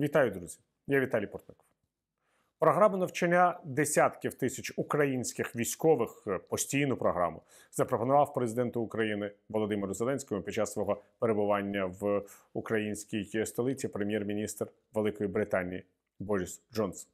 Вітаю, друзі! Я Віталій Портников. Програма навчання десятків тисяч українських військових е, постійну програму запропонував президенту України Володимиру Зеленському під час свого перебування в українській столиці прем'єр-міністр Великої Британії Борис Джонсон.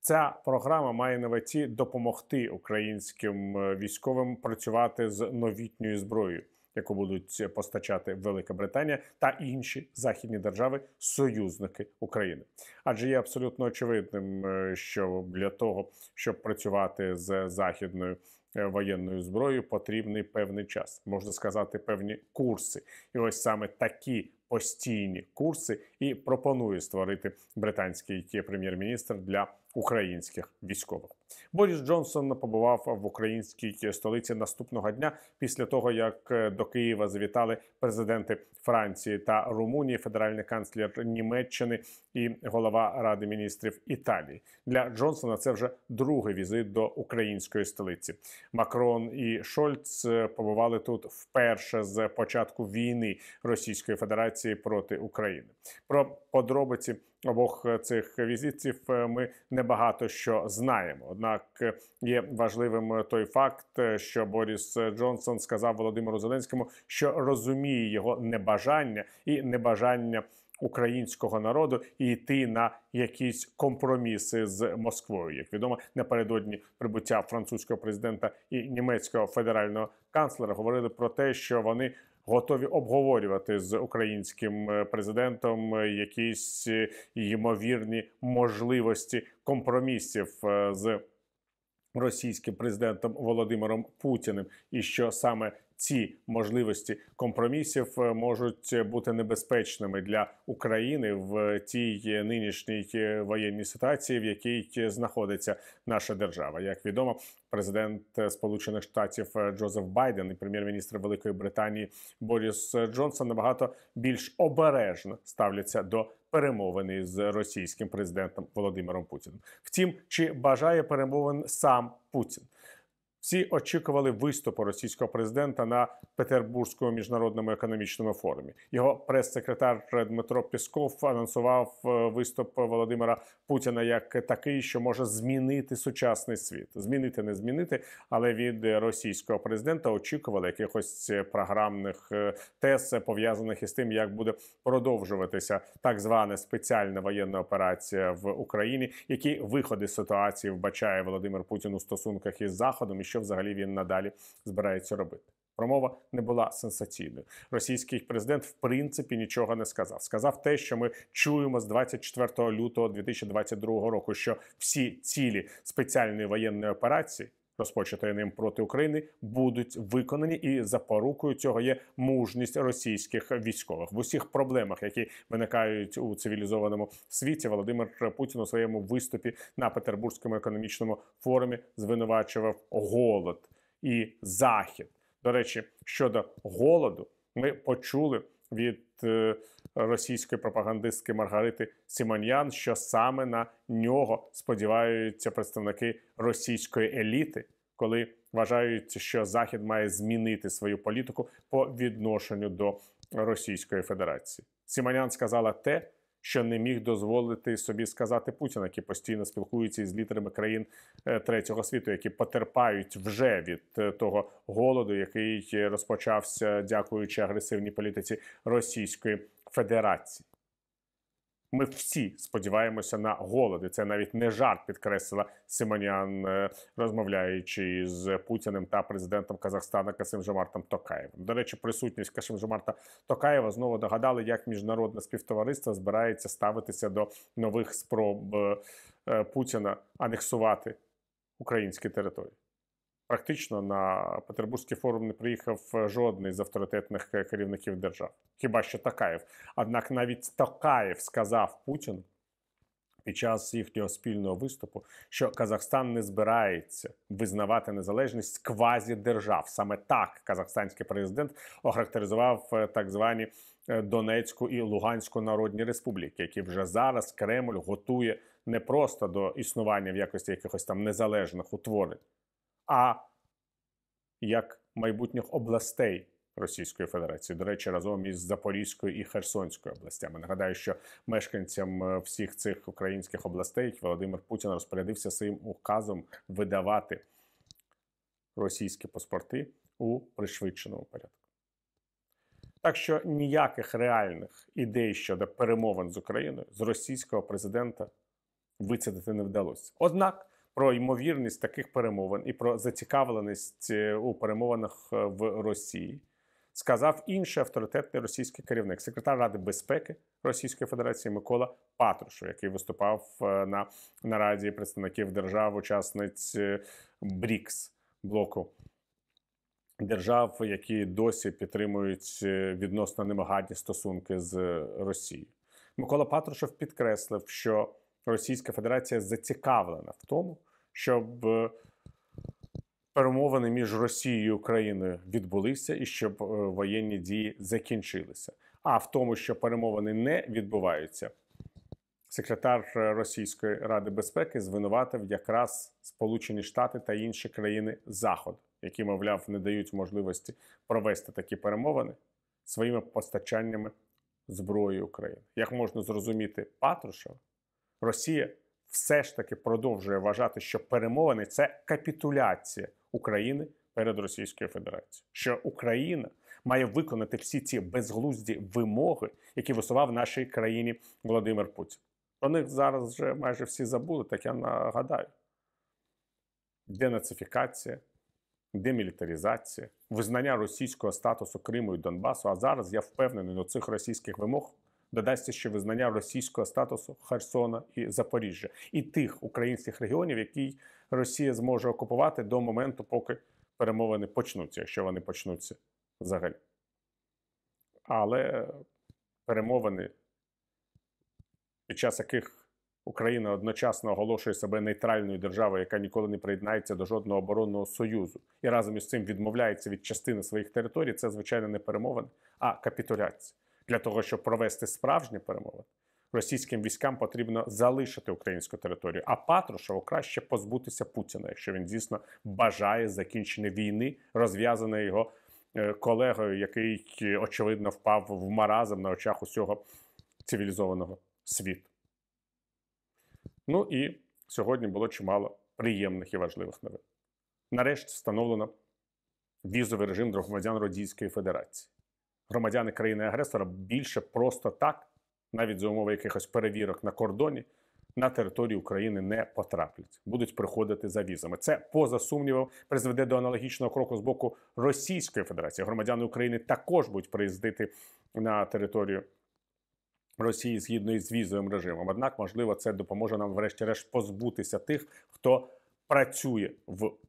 Ця програма має на меті допомогти українським е, військовим працювати з новітньою зброєю яку будуть е, постачати Велика Британія та інші західні держави-союзники України. Адже є абсолютно очевидним, е, що для того, щоб працювати з західною е, воєнною зброєю, потрібний певний час, можна сказати, певні курси, і ось саме такі постійні курси і пропонує створити британський прем'єр-міністр для українських військових. Боріс Джонсон побував в українській столиці наступного дня після того, як е, до Києва завітали президенти Франції та Румунії, федеральний канцлер Німеччини і голова ради міністрів Італії. Для Джонсона це вже другий візит до української столиці. Макрон і Шольц е, побували тут вперше з початку війни Російської Федерації. Федерації проти України. Про подробиці обох е, цих візитів е, ми небагато що знаємо. Однак е, є важливим той факт, що Боріс Джонсон сказав Володимиру Зеленському, що розуміє його небажання і небажання. Українського народу і йти на якісь компроміси з Москвою, як відомо, напередодні прибуття французького президента і німецького федерального канцлера говорили про те, що вони готові обговорювати з українським е, президентом е, якісь е, ймовірні можливості компромісів з російським президентом Володимиром Путіним, і що саме ці можливості компромісів е, можуть бути небезпечними для України в тій нинішній е, воєнній ситуації, в якій е, знаходиться наша держава. Як відомо, президент Сполучених Штатів Джозеф Байден і прем'єр-міністр Великої Британії Боріс Джонсон набагато більш обережно ставляться до перемовини з російським президентом Володимиром Путіним. Втім, чи бажає перемовин сам Путін? Всі очікували виступу російського президента на Петербурзькому міжнародному економічному форумі. Його прес-секретар Дмитро Пісков анонсував е, виступ Володимира Путіна як такий, що може змінити сучасний світ. Змінити не змінити, але від російського президента очікували якихось програмних е, тез, пов'язаних із тим, як буде продовжуватися так звана спеціальна воєнна операція в Україні. Які виходи ситуації вбачає Володимир Путін у стосунках із заходом і що якщо взагалі він надалі збирається робити. Промова не була сенсаційною. Російський президент в принципі нічого не сказав. Сказав те, що ми чуємо з 24 лютого 2022 року, що всі цілі спеціальної воєнної операції розпочатої ним проти України, будуть виконані, і запорукою цього є мужність російських військових в усіх проблемах, які виникають у цивілізованому світі. Володимир Путін у своєму виступі на Петербурзькому економічному форумі звинувачував голод і захід. До речі, щодо голоду, ми почули від Е, російської пропагандистки Маргарити Сімоньян, що саме на нього сподіваються представники російської еліти, коли вважають, що Захід має змінити свою політику по відношенню до Російської Федерації. Сімонян сказала те, що не міг дозволити собі сказати Путін, який постійно спілкується із лідерами країн е, третього світу, які потерпають вже від е, того голоду, який е, розпочався, дякуючи агресивній політиці Російської Федерації. Ми всі сподіваємося на голод. І Це навіть не жарт підкреслила Симонян, е, розмовляючи з Путіним та президентом Казахстана Касим Жомартом Токаєвим. До речі, присутність Жомарта Токаєва знову догадали, як міжнародне співтовариство збирається ставитися до нових спроб е, е, Путіна анексувати українські території. Практично на Петербурзький форум не приїхав е, жодний з авторитетних е, керівників держав, хіба що Такаєв. Однак навіть Такаєв сказав Путін під час їхнього спільного виступу, що Казахстан не збирається визнавати незалежність квазі держав. Саме так казахстанський президент охарактеризував е, так звані Донецьку і Луганську народні республіки, які вже зараз Кремль готує не просто до існування в якості якихось там незалежних утворень а як майбутніх областей. Російської Федерації, до речі, разом із Запорізькою і Херсонською областями. Нагадаю, що мешканцям е, всіх цих українських областей Володимир Путін розпорядився своїм указом видавати російські паспорти у пришвидшеному порядку. Так що ніяких реальних ідей щодо перемовин з Україною з російського президента вицідити не вдалося. Однак про ймовірність таких перемовин і про зацікавленість е, у перемовинах е, в Росії. Сказав інший авторитетний російський керівник, секретар Ради безпеки Російської Федерації Микола Патрушев, який виступав е, на нараді представників держав-учасниць БРІКС блоку держав, які досі підтримують відносно немагатні стосунки з Росією. Микола Патрушев підкреслив, що Російська Федерація зацікавлена в тому, щоб е, перемовини між Росією і Україною відбулися і щоб е, воєнні дії закінчилися. А в тому, що перемовини не відбуваються, секретар е, Російської ради безпеки звинуватив якраз Сполучені Штати та інші країни Заходу, які, мовляв, не дають можливості провести такі перемовини своїми постачаннями зброї України. Як можна зрозуміти Патрушева? Росія все ж таки продовжує вважати, що перемовини це капітуляція України перед Російською Федерацією, що Україна має виконати всі ці безглузді вимоги, які висував в нашій країні Володимир Путін. Про них зараз вже майже всі забули, так я нагадаю. Денацифікація, демілітаризація, визнання російського статусу Криму і Донбасу. А зараз я впевнений, до ну, цих російських вимог додасться ще визнання російського статусу Херсона і Запоріжжя і тих українських регіонів, які Росія зможе окупувати до моменту, поки перемовини почнуться, якщо вони почнуться взагалі. Але перемовини, під час яких Україна одночасно оголошує себе нейтральною державою, яка ніколи не приєднається до жодного оборонного союзу, і разом із цим відмовляється від частини своїх територій, це звичайно не перемовини, а капітуляція. Для того, щоб провести справжні перемови, російським військам потрібно залишити українську територію, а Патрушеву краще позбутися Путіна, якщо він дійсно бажає закінчення війни, розв'язаної його е, колегою, який е, очевидно впав в маразм на очах усього цивілізованого світу. Ну і сьогодні було чимало приємних і важливих новин. Нарешті встановлено візовий режим для громадян Родійської Федерації громадяни країни-агресора більше просто так, навіть за умови якихось перевірок на кордоні, на територію України не потраплять, будуть приходити за візами. Це поза сумнівом призведе до аналогічного кроку з боку Російської Федерації. Громадяни України також будуть приїздити на територію. Росії згідно із візовим режимом, однак, можливо, це допоможе нам, врешті-решт, позбутися тих, хто працює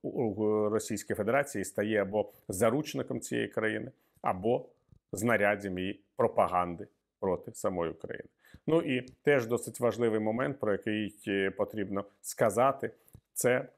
в Російській Федерації, і стає або заручником цієї країни, або знаряддям її пропаганди проти самої України. Ну і теж досить важливий момент, про який е, потрібно сказати, це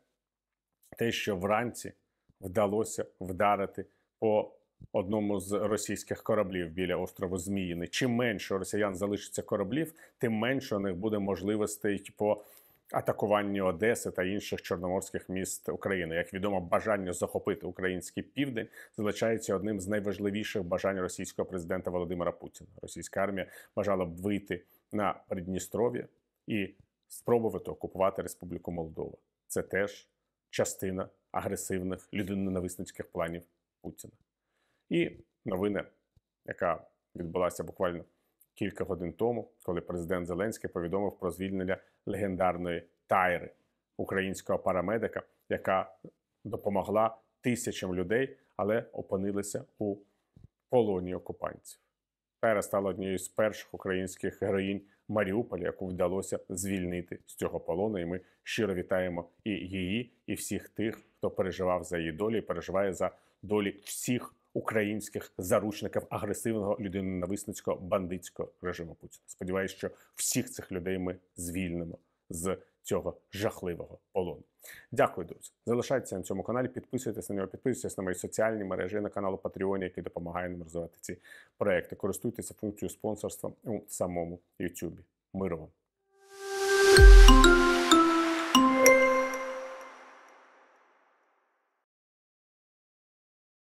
те, що вранці вдалося вдарити по одному з російських кораблів біля острову Зміїни. Чим менше росіян залишиться кораблів, тим менше у них буде можливостей по атакуванні Одеси та інших чорноморських міст України. Як відомо, бажання захопити український південь залишається одним з найважливіших бажань російського президента Володимира Путіна. Російська армія бажала б вийти на Придністров'я і спробувати окупувати Республіку Молдова. Це теж частина агресивних людиноненависницьких планів Путіна. І новина, яка відбулася буквально кілька годин тому, коли президент Зеленський повідомив про звільнення легендарної Тайри, українського парамедика, яка допомогла тисячам людей, але опинилася у полоні окупантів. Тайра стала однією з перших українських героїнь Маріуполя, яку вдалося звільнити з цього полону. І ми щиро вітаємо і її, і всіх тих, хто переживав за її долю, і переживає за долі всіх українських заручників агресивного людиноненависницького бандитського режиму Путіна. Сподіваюсь, що всіх цих людей ми звільнимо з цього жахливого полону. Дякую, друзі. Залишайтеся на цьому каналі, підписуйтесь на нього, підписуйтесь на мої соціальні мережі на канал Patreon, який допомагає нам розвивати ці проекти. Користуйтеся функцією спонсорства у самому YouTube. Миру вам!